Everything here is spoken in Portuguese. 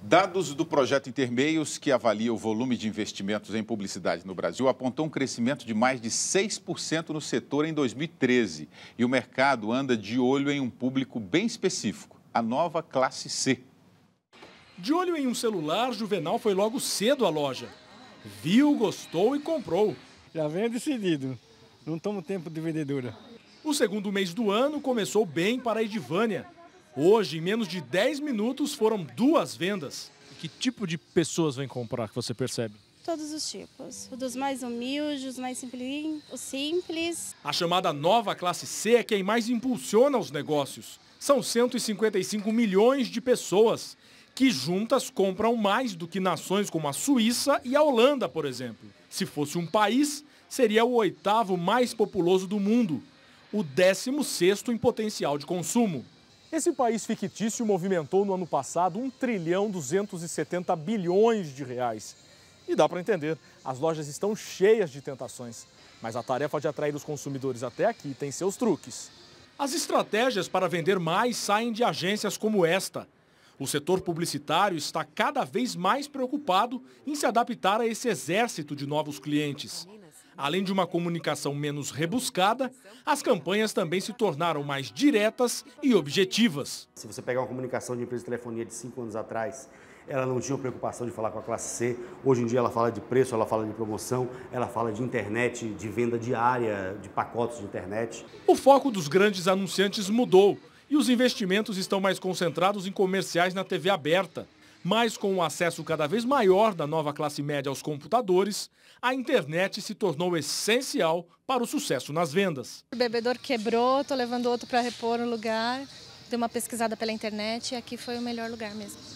Dados do projeto Intermeios, que avalia o volume de investimentos em publicidade no Brasil, apontou um crescimento de mais de 6% no setor em 2013. E o mercado anda de olho em um público bem específico, a nova classe C. De olho em um celular, Juvenal foi logo cedo à loja. Viu, gostou e comprou. Já vem decidido. Não tomo tempo de vendedora. O segundo mês do ano começou bem para a Edivânia. Hoje, em menos de 10 minutos, foram duas vendas. que tipo de pessoas vêm comprar que você percebe? Todos os tipos. Dos mais humildes, os mais simples, os simples. A chamada nova classe C é quem mais impulsiona os negócios. São 155 milhões de pessoas que juntas compram mais do que nações como a Suíça e a Holanda, por exemplo. Se fosse um país, seria o oitavo mais populoso do mundo, o décimo sexto em potencial de consumo. Esse país fictício movimentou no ano passado 1 trilhão 270 bilhões de reais. E dá para entender, as lojas estão cheias de tentações. Mas a tarefa de atrair os consumidores até aqui tem seus truques. As estratégias para vender mais saem de agências como esta. O setor publicitário está cada vez mais preocupado em se adaptar a esse exército de novos clientes. Além de uma comunicação menos rebuscada, as campanhas também se tornaram mais diretas e objetivas. Se você pegar uma comunicação de empresa de telefonia de cinco anos atrás, ela não tinha preocupação de falar com a classe C. Hoje em dia ela fala de preço, ela fala de promoção, ela fala de internet, de venda diária, de pacotes de internet. O foco dos grandes anunciantes mudou e os investimentos estão mais concentrados em comerciais na TV aberta. Mas com o acesso cada vez maior da nova classe média aos computadores, a internet se tornou essencial para o sucesso nas vendas. O bebedor quebrou, estou levando outro para repor no lugar. Dei uma pesquisada pela internet e aqui foi o melhor lugar mesmo.